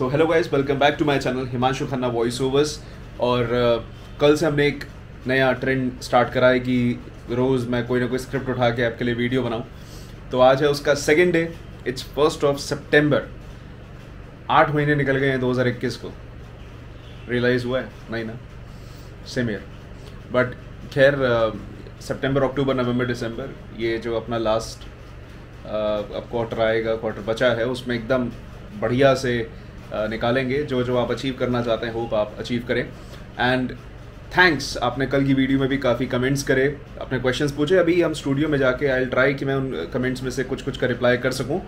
So hello guys welcome back to my channel Himanshu Khanna voice overs और uh, कल से हमने एक नया ट्रेंड स्टार्ट करा है कि रोज़ मैं कोई ना कोई स्क्रिप्ट उठा के आपके लिए वीडियो बनाऊं तो आज है उसका second day it's first of September आठ महीने निकल गए हैं इक्कीस को रियलाइज़ हुआ है नहीं ना सेम ईयर बट खैर सेप्टेम्बर अक्टूबर नवम्बर दिसंबर ये जो अपना लास्ट uh, अब क्वार्टर आएगा क्वार्टर बचा है उसमें एकदम बढ़िया से निकालेंगे जो जो आप अचीव करना चाहते हैं होप आप अचीव करें एंड थैंक्स आपने कल की वीडियो में भी काफ़ी कमेंट्स करे अपने क्वेश्चंस पूछे अभी हम स्टूडियो में जाके आई ट्राई कि मैं उन कमेंट्स में से कुछ कुछ का रिप्लाई कर सकूं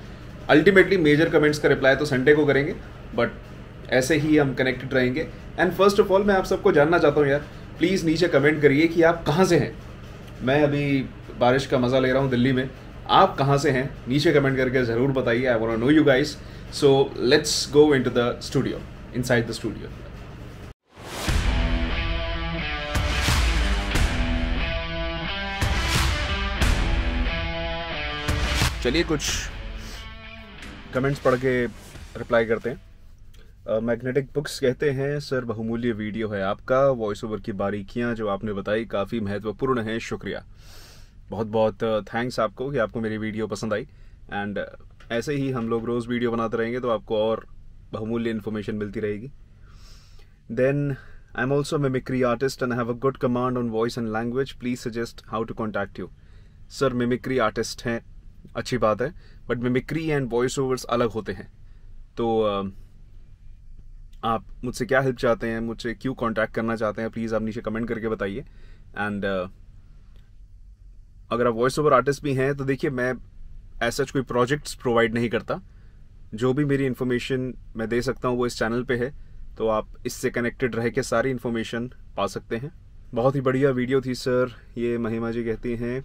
अल्टीमेटली मेजर कमेंट्स का रिप्लाई तो संडे को करेंगे बट ऐसे ही हम कनेक्टेड रहेंगे एंड फर्स्ट ऑफ ऑल मैं आप सबको जानना चाहता हूँ यार प्लीज़ नीचे कमेंट करिए कि आप कहाँ से हैं मैं अभी बारिश का मज़ा ले रहा हूँ दिल्ली में आप कहाँ से हैं नीचे कमेंट करके ज़रूर बताइए आई वो know you guys So let's go into the studio, inside the studio. चलिए कुछ कमेंट्स पढ़ के रिप्लाई करते हैं मैग्नेटिक uh, बुक्स कहते हैं सर बहुमूल्य वीडियो है आपका वॉइस ओवर की बारीकियां जो आपने बताई काफ़ी महत्वपूर्ण हैं शुक्रिया बहुत बहुत थैंक्स आपको कि आपको मेरी वीडियो पसंद आई एंड ऐसे ही हम लोग रोज़ वीडियो बनाते रहेंगे तो आपको और बहुमूल्य इन्फॉर्मेशन मिलती रहेगी then I am also mimicry artist and have a good command on voice and language please suggest how to contact you sir mimicry artist हैं अच्छी बात है but mimicry and voice overs अलग होते हैं तो आप मुझसे क्या हेल्प चाहते हैं मुझसे क्यों कॉन्टैक्ट करना चाहते हैं प्लीज़ आप नीचे कमेंट करके बताइए एंड अगर आप वॉइस ओवर आर्टिस्ट भी हैं तो देखिए मैं एज सच कोई प्रोजेक्ट्स प्रोवाइड नहीं करता जो भी मेरी इन्फॉर्मेशन मैं दे सकता हूँ वो इस चैनल पे है तो आप इससे कनेक्टेड रह के सारी इन्फॉर्मेशन पा सकते हैं बहुत ही बढ़िया वीडियो थी सर ये महिमा जी कहती हैं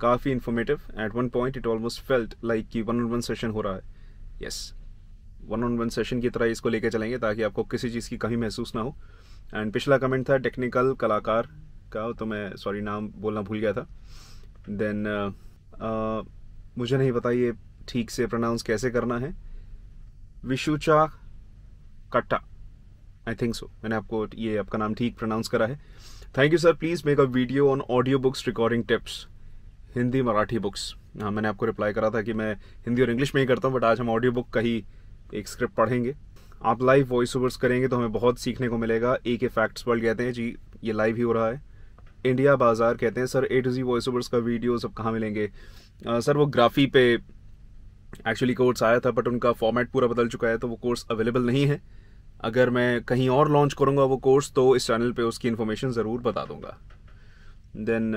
काफ़ी informative at one point it almost felt like कि वन ऑन वन सेशन हो रहा है yes one on one session की तरह इसको लेके चलेंगे ताकि आपको किसी चीज़ की कमी महसूस ना हो एंड पिछला कमेंट था टेक्निकल कलाकार का तो मैं सॉरी नाम बोलना भूल गया था देन uh, uh, मुझे नहीं पता ये ठीक से प्रोनाउंस कैसे करना है विशुचा कट्टा आई थिंक सो मैंने आपको ये आपका नाम ठीक प्रोनाउंस करा है thank you sir please make a video on audio books recording tips Hindi Marathi books हाँ मैंने आपको रिप्लाई करा था कि मैं हिंदी और इंग्लिश में ही करता हूँ बट आज हम ऑडियो बुक का ही एक स्क्रिप्ट पढ़ेंगे आप लाइव वॉइस ओवर्स करेंगे तो हमें बहुत सीखने को मिलेगा ए के फैक्ट्स वर्ल्ड कहते हैं जी ये लाइव ही हो रहा है इंडिया बाजार कहते हैं sir A to Z voice overs का वीडियो अब कहाँ मिलेंगे सर वो ग्राफी पे एक्चुअली कोर्स आया था बट उनका फॉर्मेट पूरा बदल चुका है तो वो कोर्स अवेलेबल नहीं है अगर मैं कहीं और लॉन्च करूँगा वो कोर्स तो इस चैनल पे उसकी इन्फॉर्मेशन ज़रूर बता दूंगा देन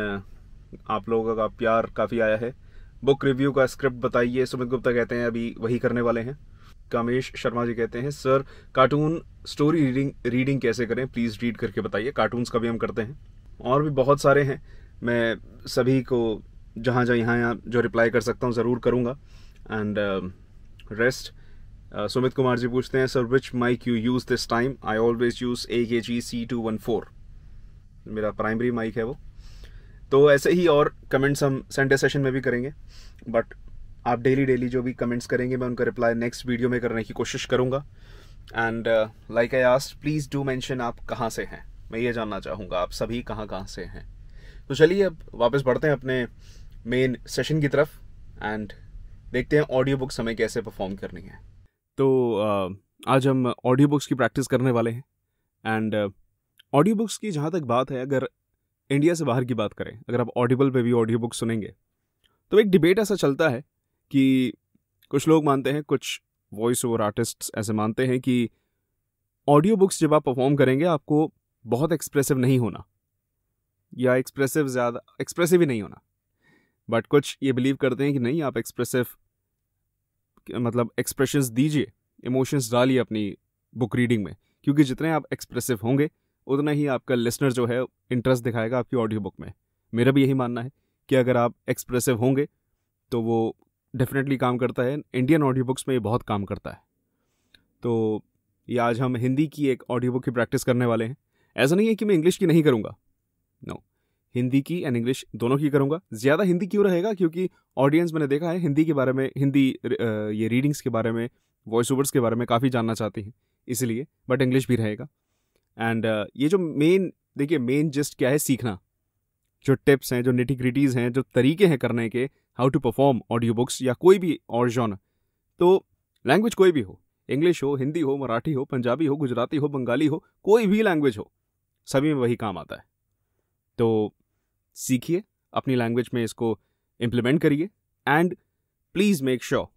आप लोगों का प्यार काफ़ी आया है बुक रिव्यू का स्क्रिप्ट बताइए सुमित गुप्ता कहते हैं अभी वही करने वाले हैं कामेश शर्मा जी कहते हैं sir cartoon story reading reading कैसे करें प्लीज़ रीड करके बताइए कार्टून्स का भी हम करते हैं और भी बहुत सारे हैं मैं सभी को जहाँ जहाँ यहाँ यहाँ जो रिप्लाई कर सकता हूँ ज़रूर करूँगा एंड रेस्ट सुमित कुमार जी पूछते हैं sir which mic you use this time I always use A K G C two one four मेरा प्राइमरी माइक है वो तो ऐसे ही और कमेंट्स हम संडे सेशन में भी करेंगे बट आप डेली डेली जो भी कमेंट्स करेंगे मैं उनका रिप्लाई नेक्स्ट वीडियो में करने की कोशिश करूँगा and like I asked please do mention आप कहाँ से हैं मैं ये जानना चाहूँगा आप सभी कहाँ कहाँ से हैं तो चलिए अब वापस बढ़ते हैं अपने मेन सेशन की तरफ एंड देखते हैं ऑडियो बुक्स हमें कैसे परफॉर्म करनी है तो uh, आज हम ऑडियो बुक्स की प्रैक्टिस करने वाले हैं एंड ऑडियो बुक्स की जहाँ तक बात है अगर इंडिया से बाहर की बात करें अगर आप ऑडिबल पे भी ऑडियो बुक सुनेंगे तो एक डिबेट ऐसा चलता है कि कुछ लोग मानते हैं कुछ वॉइस ओवर आर्टिस्ट ऐसे मानते हैं कि ऑडियो बुक्स जब आप परफॉर्म करेंगे आपको बहुत एक्सप्रेसिव नहीं होना या एक्सप्रेसिव ज़्यादा एक्सप्रेसिव ही नहीं होना बट कुछ ये बिलीव करते हैं कि नहीं आप एक्सप्रेसिव मतलब एक्सप्रेशंस दीजिए इमोशंस डालिए अपनी बुक रीडिंग में क्योंकि जितने आप एक्सप्रेसिव होंगे उतना ही आपका लिसनर जो है इंटरेस्ट दिखाएगा आपकी ऑडियो बुक में मेरा भी यही मानना है कि अगर आप एक्सप्रेसिव होंगे तो वो डेफिनेटली काम करता है इंडियन ऑडियो बुक्स में ये बहुत काम करता है तो ये आज हम हिंदी की एक ऑडियो बुक की प्रैक्टिस करने वाले हैं ऐसा नहीं है कि मैं इंग्लिश की नहीं करूँगा नो no. हिंदी की एंड इंग्लिश दोनों की करूंगा ज़्यादा हिंदी क्यों रहेगा क्योंकि ऑडियंस मैंने देखा है हिंदी के बारे में हिंदी ये रीडिंग्स के बारे में वॉइस ओवर्स के बारे में काफ़ी जानना चाहती हैं इसलिए बट इंग्लिश भी रहेगा एंड ये जो मेन देखिए मेन जस्ट क्या है सीखना जो टिप्स हैं जो निटिग्रिटीज़ हैं जो तरीके हैं करने के how to perform audio books या कोई भी और जॉन तो लैंग्वेज कोई भी हो इंग्लिश हो हिंदी हो मराठी हो पंजाबी हो गुजराती हो बंगाली हो कोई भी लैंग्वेज हो सभी में वही काम आता है तो सीखिए अपनी लैंग्वेज में इसको इम्प्लीमेंट करिए एंड प्लीज़ मेक श्योर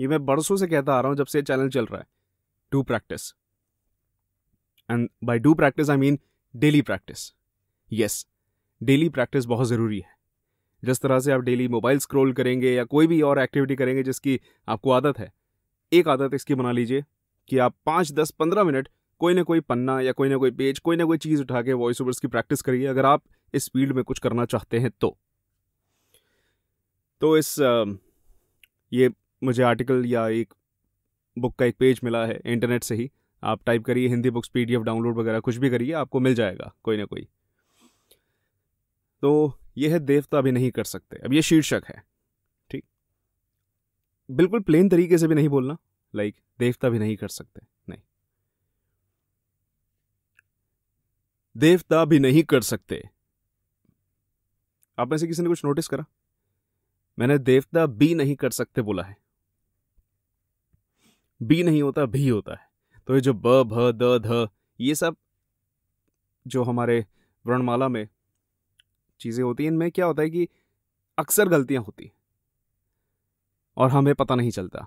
ये मैं बरसों से कहता आ रहा हूँ जब से चैनल चल रहा है do practice and by do practice I mean daily practice yes daily practice बहुत ज़रूरी है जिस तरह से आप डेली मोबाइल स्क्रोल करेंगे या कोई भी और एक्टिविटी करेंगे जिसकी आपको आदत है एक आदत इसकी बना लीजिए कि आप पाँच दस पंद्रह मिनट कोई ना कोई पन्ना या कोई ना कोई पेज कोई ना कोई चीज़ उठा के वॉइस ओवर्स की प्रैक्टिस करिए अगर आप इस फील्ड में कुछ करना चाहते हैं तो तो इस ये मुझे आर्टिकल या एक बुक का एक पेज मिला है इंटरनेट से ही आप टाइप करिए हिंदी बुक्स पी डाउनलोड वगैरह कुछ भी करिए आपको मिल जाएगा कोई ना कोई तो यह है देवता भी नहीं कर सकते अब ये शीर्षक है ठीक बिल्कुल प्लेन तरीके से भी नहीं बोलना लाइक देवता भी नहीं कर सकते नहीं देवता भी नहीं कर सकते आप में से किसी ने कुछ नोटिस करा मैंने देवता बी नहीं कर सकते बोला है बी नहीं होता भी होता है तो ये जो ब भ द ध ये सब जो हमारे वर्णमाला में चीज़ें होती हैं इनमें क्या होता है कि अक्सर गलतियां होती हैं और हमें पता नहीं चलता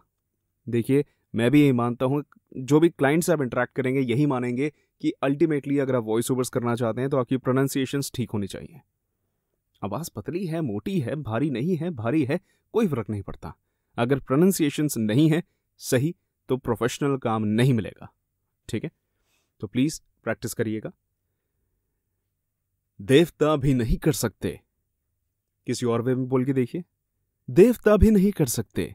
देखिए मैं भी यही मानता हूं जो भी क्लाइंट से आप इंटरेक्ट करेंगे यही मानेंगे कि अल्टीमेटली अगर आप वॉइस ओवर्स करना चाहते हैं तो आपकी प्रोनाउंसिएशन ठीक होनी चाहिए आवाज पतली है मोटी है भारी नहीं है भारी है कोई फर्क नहीं पड़ता अगर प्रोनाउंसिएशंस नहीं है सही तो प्रोफेशनल काम नहीं मिलेगा ठीक है तो प्लीज प्रैक्टिस करिएगा देवता भी नहीं कर सकते किसी और वे में बोल के देखिए देवता भी नहीं कर सकते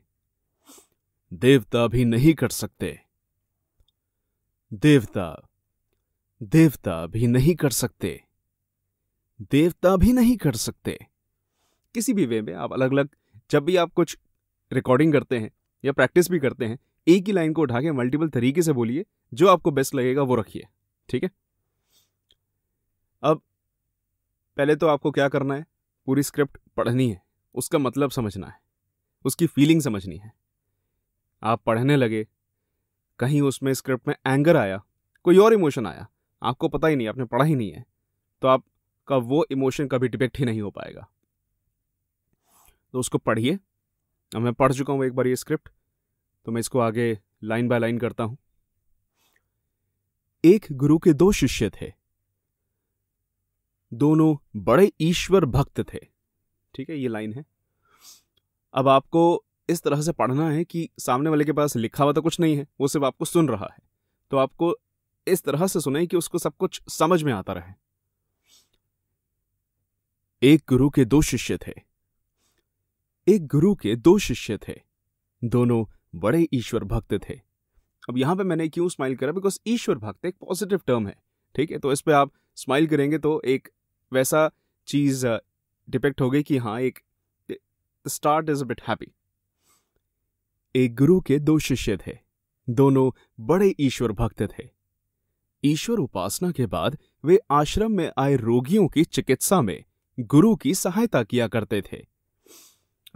देवता भी नहीं कर सकते देवता देवता भी नहीं कर सकते देवता भी नहीं कर सकते किसी भी वे में आप अलग अलग जब भी आप कुछ रिकॉर्डिंग करते हैं या प्रैक्टिस भी करते हैं एक ही लाइन को उठा के मल्टीपल तरीके से बोलिए जो आपको बेस्ट लगेगा वो रखिए ठीक है अब पहले तो आपको क्या करना है पूरी स्क्रिप्ट पढ़नी है उसका मतलब समझना है उसकी फीलिंग समझनी है आप पढ़ने लगे कहीं उसमें स्क्रिप्ट में एंगर आया कोई और इमोशन आया आपको पता ही नहीं आपने पढ़ा ही नहीं है तो आप का वो इमोशन कभी डिपेक्ट ही नहीं हो पाएगा तो उसको पढ़िए अब मैं पढ़ चुका हूँ एक बार ये स्क्रिप्ट तो मैं इसको आगे लाइन बाय लाइन करता हूँ एक गुरु के दो शिष्य थे दोनों बड़े ईश्वर भक्त थे ठीक है ये लाइन है अब आपको इस तरह से पढ़ना है कि सामने वाले के पास लिखा हुआ तो कुछ नहीं है वो सिर्फ आपको सुन रहा है तो आपको इस तरह से सुने कि उसको सब कुछ समझ में आता रहे एक गुरु के दो शिष्य थे एक गुरु के दो शिष्य थे दोनों बड़े ईश्वर भक्त थे अब यहां पे मैंने क्यों स्माइल करा बिकॉज ईश्वर भक्त एक पॉजिटिव टर्म है ठीक है तो इस पर आप स्माइल करेंगे तो एक वैसा चीज़ डिपेक्ट हो गई कि हाँ एक स्टार्ट इज बिट हैप्पी एक गुरु के दो शिष्य थे दोनों बड़े ईश्वर भक्त थे ईश्वर उपासना के बाद वे आश्रम में आए रोगियों की चिकित्सा में गुरु की सहायता किया करते थे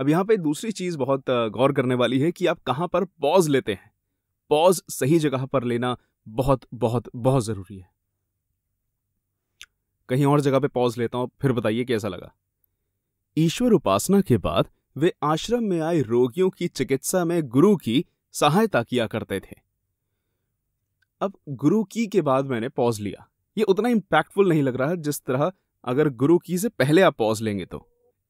अब यहां पे दूसरी चीज़ बहुत गौर करने वाली है कि आप कहां पर पॉज लेते हैं पॉज सही जगह पर लेना बहुत बहुत बहुत ज़रूरी है कहीं और जगह पे पॉज लेता हूं फिर बताइए कैसा लगा ईश्वर उपासना के बाद वे आश्रम में आए रोगियों की चिकित्सा में गुरु की सहायता किया करते थे अब गुरु की के बाद मैंने पॉज लिया ये उतना इंपैक्टफुल नहीं लग रहा है जिस तरह अगर गुरु की से पहले आप पॉज लेंगे तो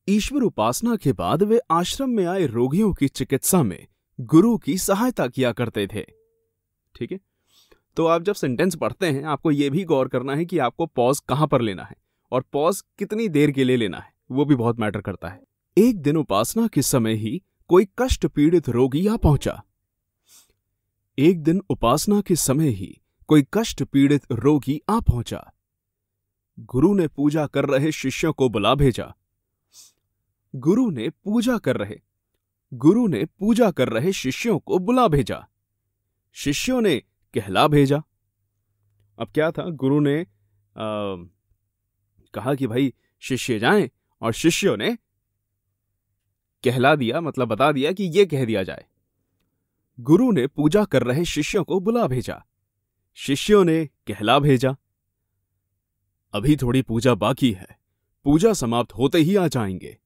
ईश्वर उपासना के बाद वे आश्रम में आए रोगियों की चिकित्सा में गुरु की सहायता किया करते थे ठीक है तो आप जब सेंटेंस पढ़ते हैं आपको यह भी गौर करना है कि आपको पॉज कहां पर लेना है और पॉज कितनी देर के लिए लेना है वो भी बहुत मैटर करता है एक दिन उपासना के समय ही कोई कष्ट पीड़ित रोगी आ पहुंचा एक दिन उपासना के समय ही कोई कष्ट पीड़ित रोगी आ पहुंचा गुरु ने पूजा कर रहे शिष्यों को बुला भेजा गुरु ने पूजा कर रहे गुरु ने पूजा कर रहे शिष्यों को बुला भेजा शिष्यों ने कहला भेजा अब क्या था गुरु ने आ, कहा कि भाई शिष्य जाएं और शिष्यों ने कहला दिया मतलब बता दिया कि यह कह दिया जाए गुरु ने पूजा कर रहे शिष्यों को बुला भेजा शिष्यों ने कहला भेजा अभी थोड़ी पूजा बाकी है पूजा समाप्त होते ही आ जाएंगे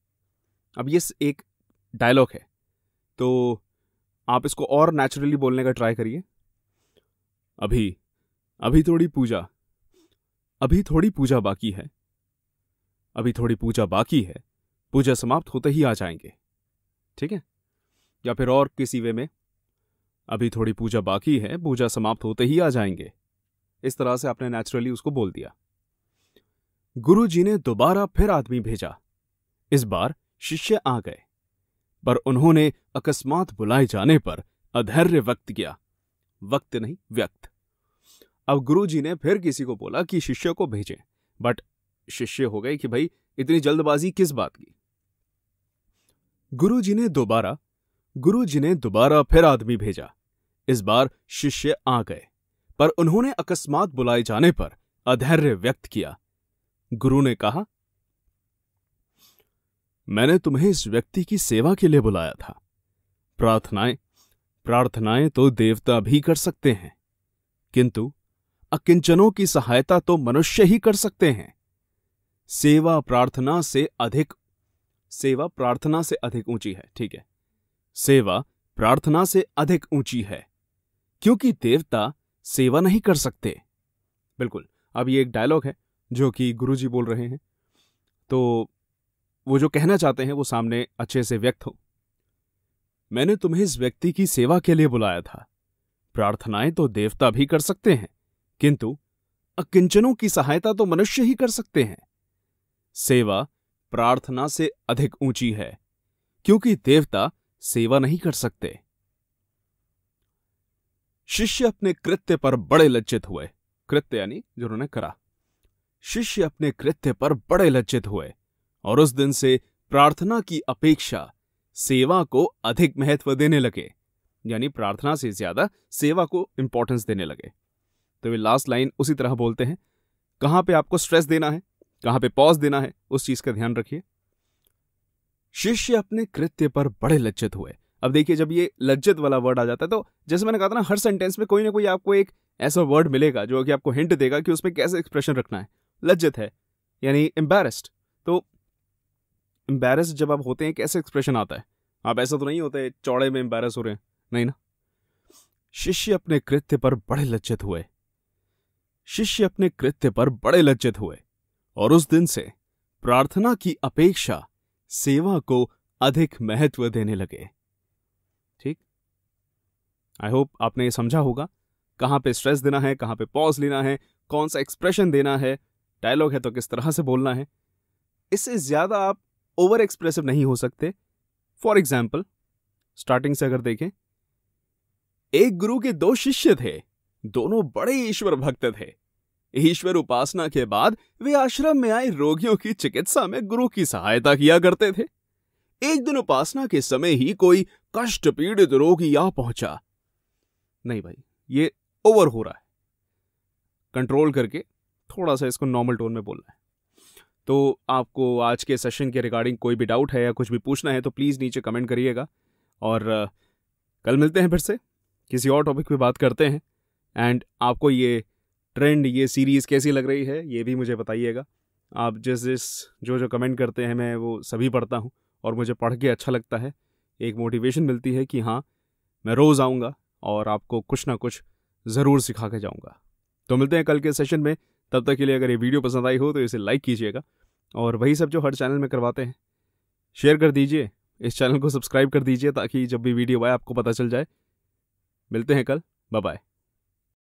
अब ये एक डायलॉग है तो आप इसको और नेचुरली बोलने का ट्राई करिए अभी अभी थोड़ी पूजा अभी थोड़ी पूजा बाकी है अभी थोड़ी पूजा बाकी है पूजा समाप्त होते ही आ जाएंगे ठीक है या फिर और किसी वे में अभी थोड़ी पूजा बाकी है पूजा समाप्त होते ही आ जाएंगे इस तरह से आपने नेचुरली उसको बोल दिया गुरुजी ने दोबारा फिर आदमी भेजा इस बार शिष्य आ गए पर उन्होंने अकस्मात बुलाए जाने पर अधैर्य व्यक्त किया वक्त नहीं व्यक्त अब गुरुजी ने फिर किसी को बोला कि शिष्य को भेजें बट शिष्य हो गए कि भाई इतनी जल्दबाजी किस बात की गुरुजी ने दोबारा गुरुजी ने दोबारा फिर आदमी भेजा इस बार शिष्य आ गए पर उन्होंने अकस्मात बुलाए जाने पर अधैर्य व्यक्त किया गुरु ने कहा मैंने तुम्हें इस व्यक्ति की सेवा के लिए बुलाया था प्रार्थनाएं प्रार्थनाएं तो देवता भी कर सकते हैं किंतु अकिंचनों की सहायता तो मनुष्य ही कर सकते हैं सेवा प्रार्थना से अधिक सेवा प्रार्थना से अधिक ऊंची है ठीक है सेवा प्रार्थना से अधिक ऊंची है क्योंकि देवता सेवा नहीं कर सकते बिल्कुल अब ये एक डायलॉग है जो कि गुरु जी बोल रहे हैं तो वो जो कहना चाहते हैं वो सामने अच्छे से व्यक्त हो मैंने तुम्हें इस व्यक्ति की सेवा के लिए बुलाया था प्रार्थनाएं तो देवता भी कर सकते हैं किंतु अकिंचनों की सहायता तो मनुष्य ही कर सकते हैं सेवा प्रार्थना से अधिक ऊंची है क्योंकि देवता सेवा नहीं कर सकते शिष्य अपने कृत्य पर बड़े लज्जित हुए कृत्य यानी जिन्होंने करा शिष्य अपने कृत्य पर बड़े लज्जित हुए और उस दिन से प्रार्थना की अपेक्षा सेवा को अधिक महत्व देने लगे यानी प्रार्थना से ज्यादा सेवा को इंपॉर्टेंस देने लगे तो वे लास्ट लाइन उसी तरह बोलते हैं कहां पे आपको स्ट्रेस देना है कहां पे पॉज देना है उस चीज का ध्यान रखिए शिष्य अपने कृत्य पर बड़े लज्जित हुए अब देखिए जब ये लज्जित वाला वर्ड आ जाता है तो जैसे मैंने कहा था ना हर सेंटेंस में कोई ना कोई आपको एक ऐसा वर्ड मिलेगा जो कि आपको हिंट देगा कि उसमें कैसे एक्सप्रेशन रखना है लज्जित है यानी एम्बेरस्ड तो एम्बेरस जब आप होते हैं कैसे एक्सप्रेशन आता है आप ऐसा तो नहीं होते चौड़े में एम्बेरस हो रहे हैं नहीं ना शिष्य अपने कृत्य पर बड़े लज्जित हुए शिष्य अपने कृत्य पर बड़े लज्जित हुए और उस दिन से प्रार्थना की अपेक्षा सेवा को अधिक महत्व देने लगे ठीक आई होप आपने समझा होगा कहां पे स्ट्रेस देना है कहां पे पॉज लेना है कौन सा एक्सप्रेशन देना है डायलॉग है तो किस तरह से बोलना है इससे ज़्यादा आप ओवर एक्सप्रेसिव नहीं हो सकते फॉर एग्जाम्पल स्टार्टिंग से अगर देखें एक गुरु के दो शिष्य थे दोनों बड़े ईश्वर भक्त थे ईश्वर उपासना के बाद वे आश्रम में आए रोगियों की चिकित्सा में गुरु की सहायता किया करते थे एक दिन उपासना के समय ही कोई कष्ट पीड़ित रोगी आ पहुंचा नहीं भाई ये ओवर हो रहा है कंट्रोल करके थोड़ा सा इसको नॉर्मल टोन में बोलना है तो आपको आज के सेशन के रिगार्डिंग कोई भी डाउट है या कुछ भी पूछना है तो प्लीज़ नीचे कमेंट करिएगा और कल मिलते हैं फिर से किसी और टॉपिक पे बात करते हैं एंड आपको ये ट्रेंड ये सीरीज़ कैसी लग रही है ये भी मुझे बताइएगा आप जिस जिस जो जो कमेंट करते हैं मैं वो सभी पढ़ता हूँ और मुझे पढ़ के अच्छा लगता है एक मोटिवेशन मिलती है कि हाँ मैं रोज़ आऊँगा और आपको कुछ ना कुछ ज़रूर सिखा के जाऊँगा तो मिलते हैं कल के सेशन में तब तक के लिए अगर ये वीडियो पसंद आई हो तो इसे लाइक कीजिएगा और वही सब जो हर चैनल में करवाते हैं शेयर कर दीजिए इस चैनल को सब्सक्राइब कर दीजिए ताकि जब भी वीडियो आए आपको पता चल जाए मिलते हैं कल बाय बाय